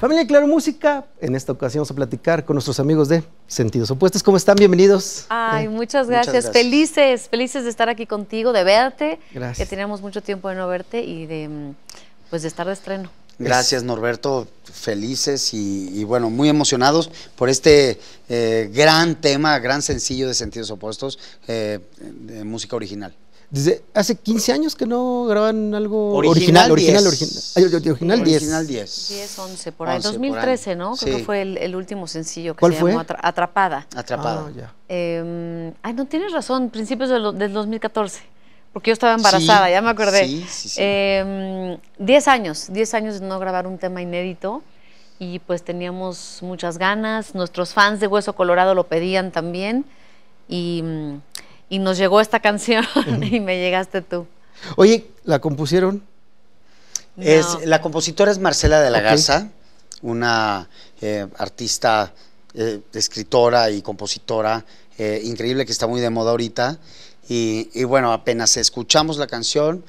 Familia Claro Música, en esta ocasión vamos a platicar con nuestros amigos de Sentidos Opuestos. ¿Cómo están? Bienvenidos. Ay, eh, muchas, gracias. Felices, felices de estar aquí contigo, de verte. Gracias. Que teníamos mucho tiempo de no verte y de, mm, pues, de estar de estreno. Gracias Norberto, felices y, bueno, muy emocionados por este eh, gran tema, gran sencillo de Sentidos Opuestos, eh, de música original hace 15 años que no graban algo original, original, 10. original, original, 10. Original 10. 10, 11, por ahí. 2013, ¿no? Creo que fue el, último sencillo que ¿Cuál se fue? llamó Atrapada. Atrapada. Ah, ya. Em, ay, no tienes razón, principios del 2014 porque yo estaba embarazada, ya me acordé. Sí, sí, eh, diez años, 10 años de no grabar un tema inédito y pues teníamos muchas ganas, nuestros fans de Hueso Colorado lo pedían también y mm, y nos llegó esta canción y me llegaste tú. Oye, ¿la compusieron? la compositora es Marcela de la Garza, una eh, artista, eh, escritora y compositora eh, increíble que está muy de moda ahorita. Y, bueno, apenas escuchamos la canción,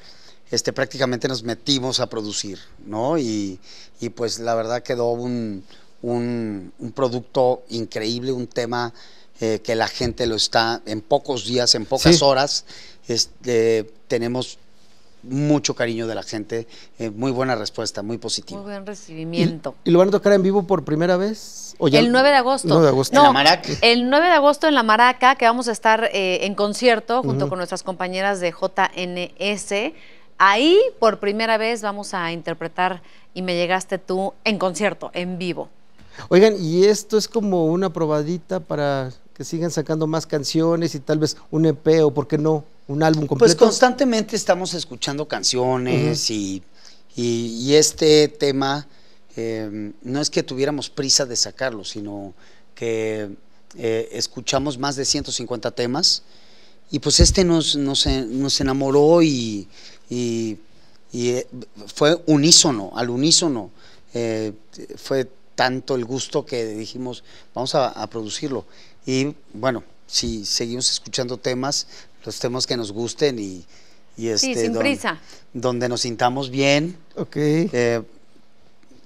este, prácticamente nos metimos a producir, ¿no? Y, pues la verdad quedó un producto increíble, un tema eh, que la gente lo está en pocos días, en pocas horas. Este, tenemos mucho cariño de la gente, eh, muy buena respuesta, muy positiva. Muy buen recibimiento. ¿Y, lo van a tocar en vivo por primera vez? El 9 de agosto. 9 de agosto. ¿En la Maraca? El 9 de agosto en La Maraca, que vamos a estar eh, en concierto junto con nuestras compañeras de JNS. Ahí por primera vez vamos a interpretar Y me llegaste tú en concierto, en vivo. Oigan, y esto es como una probadita para que sigan sacando más canciones y tal vez un EP o, ¿por qué no? Un álbum pues completo. Pues constantemente estamos escuchando canciones y, este tema em, no es que tuviéramos prisa de sacarlo, sino que eh, escuchamos más de 150 temas y pues este nos, nos, enamoró y, eh, fue unísono, al unísono. Eh, fue tanto el gusto que dijimos, vamos a producirlo. Y bueno, si seguimos escuchando temas, los temas que nos gusten y, y este, sin prisa. donde nos sintamos bien. Ok. Eh,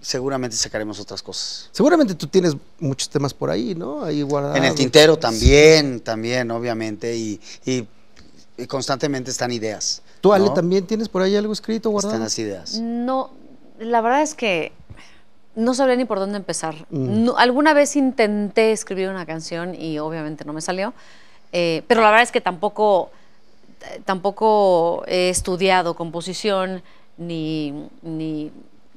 seguramente sacaremos otras cosas. Seguramente tú tienes muchos temas por ahí, ¿no? Ahí guardados. En el tintero también, también, obviamente, y, constantemente están ideas. ¿Tú, Ale, también tienes por ahí algo escrito guardado? Están las ideas. No, la verdad es que no sabría ni por dónde empezar. Mm. alguna vez intenté escribir una canción y obviamente no me salió, eh, pero la verdad es que tampoco, tampoco he estudiado composición ni,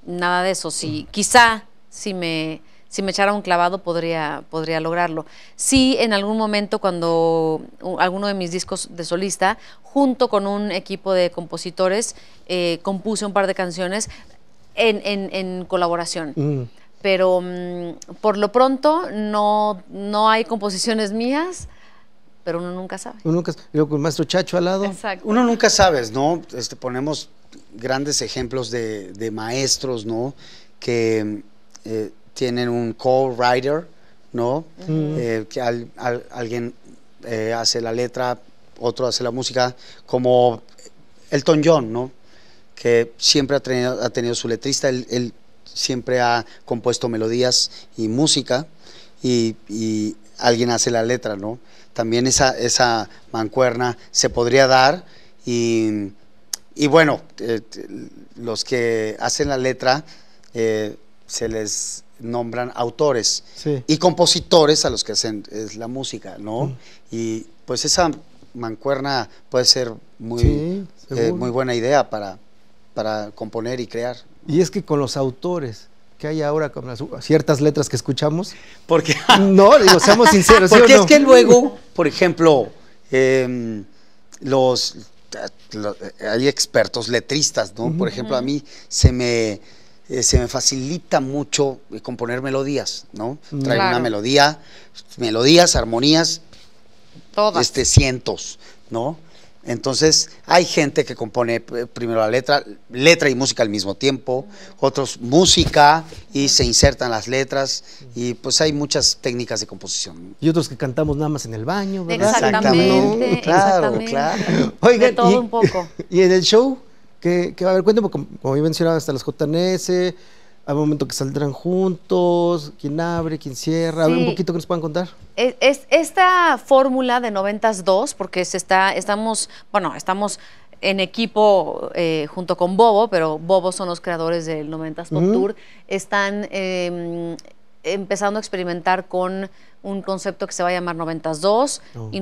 nada de eso. Si, mm. Quizá si me, si me echara un clavado podría, podría lograrlo. Sí, en algún momento cuando alguno de mis discos de solista, junto con un equipo de compositores, eh, compuse un par de canciones en, en, colaboración. Mm. Pero mm, por lo pronto no, no hay composiciones mías pero uno nunca sabe. Uno nunca, yo con maestro Chacho al lado. Exacto. Uno nunca sabes, ¿no? Este, ponemos grandes ejemplos de, maestros, ¿no? Que eh, tienen un co-writer, ¿no? Mm. Eh, que alguien eh, hace la letra, otro hace la música, como Elton John, ¿no? que siempre ha tenido, ha tenido su letrista, él, siempre ha compuesto melodías y música y, alguien hace la letra, ¿no? También esa, esa mancuerna se podría dar y, y bueno, eh, los que hacen la letra eh, se les nombran autores y compositores a los que hacen es la música, ¿no? Mm. Y pues esa mancuerna puede ser muy, eh, muy buena idea para, para componer y crear. Y es que con los autores que hay ahora con las, ciertas letras que escuchamos, porque no, digo, seamos sinceros. porque es que luego, por ejemplo, em, los, hay expertos letristas, ¿no? Por ejemplo, a mí se me eh, se me facilita mucho eh, componer melodías, ¿no? Mm. Trae una melodía, melodías, armonías, Todas. Este, cientos, ¿no? Entonces, hay gente que compone eh, primero la letra, letra y música al mismo tiempo, otros música y se insertan las letras y pues hay muchas técnicas de composición. Y otros que cantamos nada más en el baño, ¿verdad? Exactamente, claro, claro. Oigan, de todo y, un poco. ¿Y en el show? que, va a ver, cuéntame, como, como mencionaba, hasta las JNS, hay momento que saldrán juntos, quién abre, quién cierra, un poquito que nos puedan contar. Es, esta fórmula de 2, porque se está, estamos, bueno, estamos en equipo eh, junto con Bobo, pero Bobo son los creadores del 90s mm. Tour, están em, empezando a experimentar con un concepto que se va a llamar 92 2 y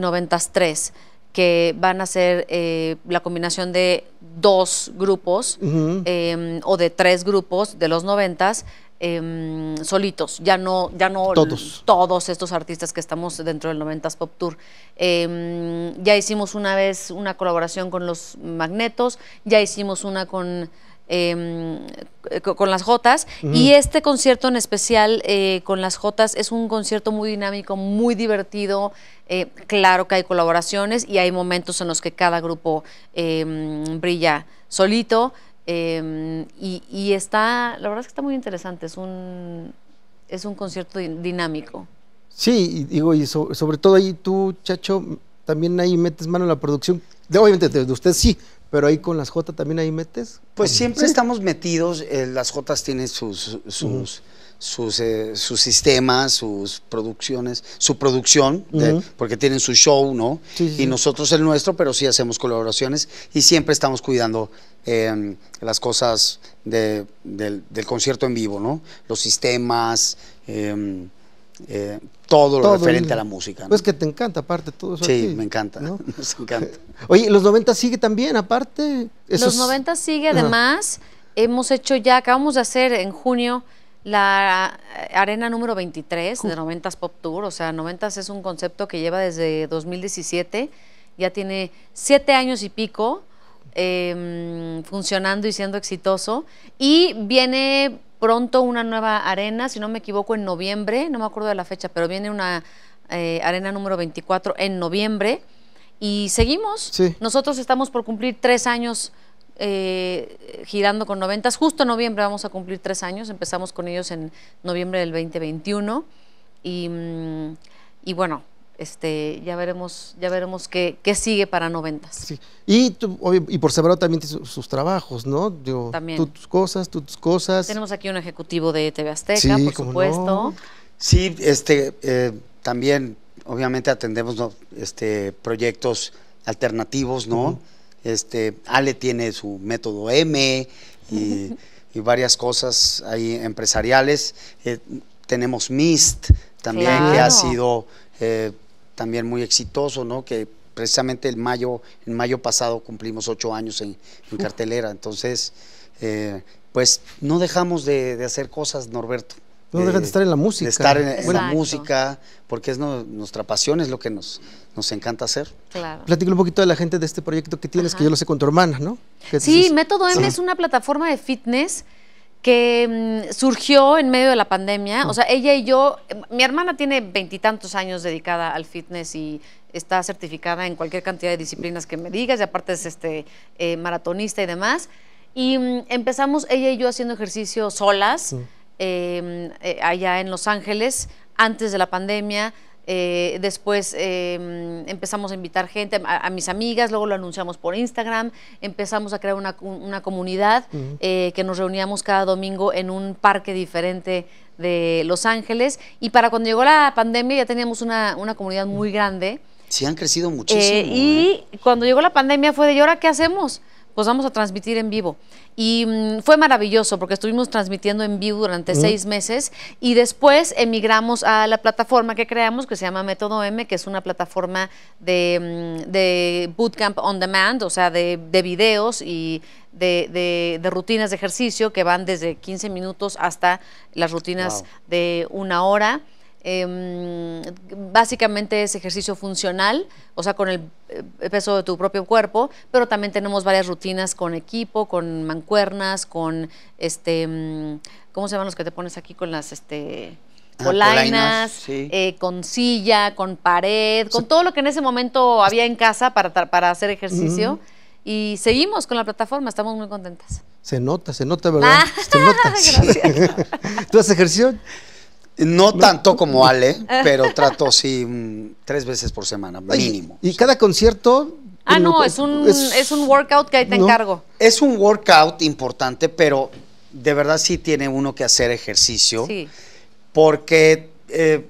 3 que van a ser eh, la combinación de dos grupos em, o de tres grupos de los noventas em, solitos, ya no, ya no todos. estos artistas que estamos dentro del noventas Pop Tour. Em, ya hicimos una vez una colaboración con los Magnetos, ya hicimos una con Em, con las Jotas. Y este concierto en especial eh, con las Jotas es un concierto muy dinámico, muy divertido. Eh, claro que hay colaboraciones y hay momentos en los que cada grupo em, brilla solito. Em, y, está, la verdad es que está muy interesante. Es un, es un concierto dinámico. Sí, y digo, y sobre todo ahí tú, Chacho, también ahí metes mano en la producción. obviamente, usted sí, pero ahí con las J también ahí metes. Pues siempre estamos metidos, eh, las J tienen sus, sus, sus, eh, sus, sistemas, sus producciones, su producción, porque tienen su show, ¿no? y nosotros el nuestro, pero sí hacemos colaboraciones y siempre estamos cuidando em, las cosas del, concierto en vivo, ¿no? Los sistemas. Em, eh, todo, lo referente a la música. Pues que te encanta, aparte, todo eso. Sí, me encanta, Oye, los 90 sigue también, aparte. Los 90 sigue, además, hemos hecho ya, acabamos de hacer en junio la arena número 23 de 90 Pop Tour, o sea, 90 es un concepto que lleva desde 2017, ya tiene siete años y pico. Em, funcionando y siendo exitoso. Y viene pronto una nueva arena, si no me equivoco, en noviembre, no me acuerdo de la fecha, pero viene una eh, arena número 24 en noviembre y seguimos. Nosotros estamos por cumplir tres años eh, girando con noventas. Justo en noviembre vamos a cumplir tres años. Empezamos con ellos en noviembre del 2021. Y, mm, y bueno, este, ya veremos, ya veremos qué, sigue para noventas. Y, y por separado también sus, trabajos, ¿no? también. tus cosas, tus cosas. Tenemos aquí un ejecutivo de TV Azteca, por supuesto. Sí, este, eh, también obviamente atendemos este, proyectos alternativos, ¿no? Este, Ale tiene su método M y, varias cosas ahí empresariales. Eh, tenemos MIST también, que ha sido eh, también muy exitoso, ¿no? Que precisamente el mayo, en mayo pasado cumplimos ocho años en, cartelera. Entonces, eh, pues no dejamos de, hacer cosas, Norberto. No dejan de eh, estar en la música. De estar en, la música, porque es nuestra pasión, es lo que nos, nos encanta hacer. Claro. Platícale un poquito de la gente de este proyecto que tienes, que yo lo sé con tu hermana, ¿no? Sí, Método M es una plataforma de fitness que mm, surgió en medio de la pandemia. O mm. sea, ella y yo, mi hermana tiene veintitantos años dedicada al fitness y está certificada en cualquier cantidad de disciplinas que me digas, y aparte es este, eh, maratonista y demás. Y mm, empezamos ella y yo haciendo ejercicio solas, em, eh, allá en Los Ángeles, antes de la pandemia eh, después em, empezamos a invitar gente, a, mis amigas, luego lo anunciamos por Instagram, empezamos a crear una, una comunidad eh, que nos reuníamos cada domingo en un parque diferente de Los Ángeles y para cuando llegó la pandemia ya teníamos una, una comunidad muy mm. grande. Sí, han crecido muchísimo. Eh, y cuando llegó la pandemia fue de, ¿y ahora qué hacemos? pues vamos a transmitir en vivo. Y mm, fue maravilloso porque estuvimos transmitiendo en vivo durante seis meses y después emigramos a la plataforma que creamos que se llama Método M, que es una plataforma de, mm, de bootcamp on demand, o sea, de, de videos y de, de, rutinas de ejercicio que van desde 15 minutos hasta las rutinas de una hora eh, básicamente es ejercicio funcional, o sea, con el eh, peso de tu propio cuerpo, pero también tenemos varias rutinas con equipo, con mancuernas, con este, em, ¿cómo se llaman los que te pones aquí con las este? Ah, eh, con silla, con pared, con todo lo que en ese momento había en casa para, para hacer ejercicio. Y seguimos con la plataforma, estamos muy contentas. Se nota, se nota, ¿verdad? Ah, ¿Tú haces ejercicio? No, tanto como Ale, pero trato sí tres veces por semana, mínimo. ¿Y, cada concierto? Ah, no, es un, es, un workout que ahí te encargo. Es un workout importante, pero de verdad sí tiene uno que hacer ejercicio. Porque eh,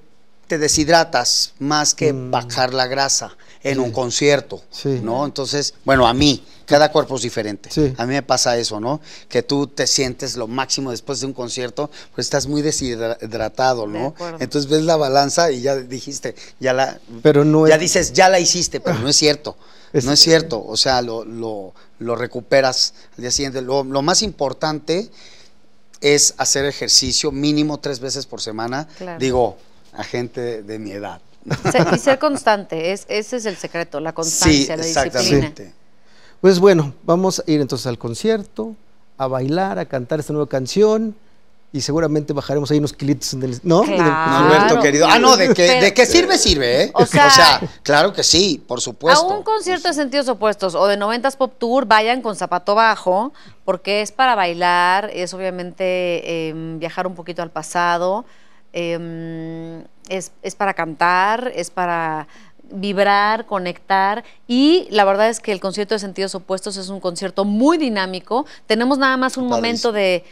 te deshidratas más que mm. bajar la grasa en un concierto, ¿no? Entonces, bueno, a mí, cada cuerpo es diferente. A mí me pasa eso, ¿no? Que tú te sientes lo máximo después de un concierto, pues estás muy deshidratado, ¿no? Entonces ves la balanza y ya dijiste, ya la... Pero no Ya dices, ya la hiciste, pero no es cierto. No es cierto, o sea, lo, lo, lo recuperas al día siguiente. Lo, más importante es hacer ejercicio mínimo tres veces por semana. Digo, a gente de mi edad y ser constante, es, ese es el secreto, la constancia, la disciplina. Pues bueno, vamos a ir entonces al concierto, a bailar, a cantar esta nueva canción y seguramente bajaremos ahí unos kilitos en el, ¿no? querido. Ah, no, de qué sirve, sirve, ¿eh? O sea, claro que sí, por supuesto. A un concierto de sentidos opuestos o de 90s Pop Tour, vayan con zapato bajo, porque es para bailar, es obviamente em, viajar un poquito al pasado. Em, es, para cantar, es para vibrar, conectar y la verdad es que el concierto de sentidos opuestos es un concierto muy dinámico. Tenemos nada más un momento de,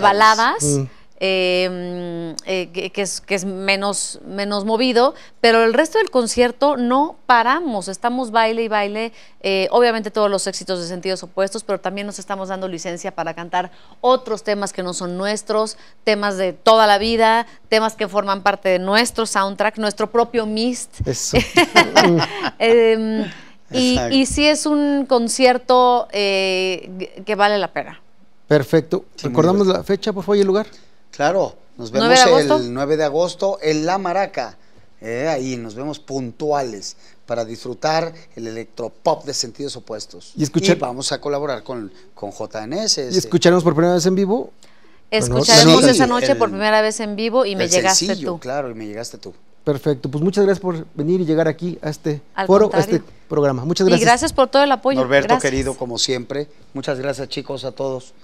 baladas. Mm. Em, eh, que, es, que es menos, menos movido, pero el resto del concierto no paramos, estamos baile y baile, eh, obviamente todos los éxitos de sentidos opuestos, pero también nos estamos dando licencia para cantar otros temas que no son nuestros, temas de toda la vida, temas que forman parte de nuestro soundtrack, nuestro propio mist. Em, y, sí es un concierto eh, que vale la pena. Perfecto. ¿Recordamos la fecha, por favor, y el lugar? Claro, nos vemos el 9 de agosto en La Maraca. Eh, ahí nos vemos puntuales para disfrutar el electropop de sentidos opuestos. Y, escuché vamos a colaborar con, JNS. ¿Y eh. escucharemos por primera vez en vivo? Escucharemos esa noche por primera vez en vivo y me llegaste tú. Claro, y me llegaste tú. Perfecto, pues muchas gracias por venir y llegar aquí a este foro, este programa. Muchas gracias. Y gracias por todo el apoyo. Norberto, querido, como siempre. Muchas gracias, chicos, a todos.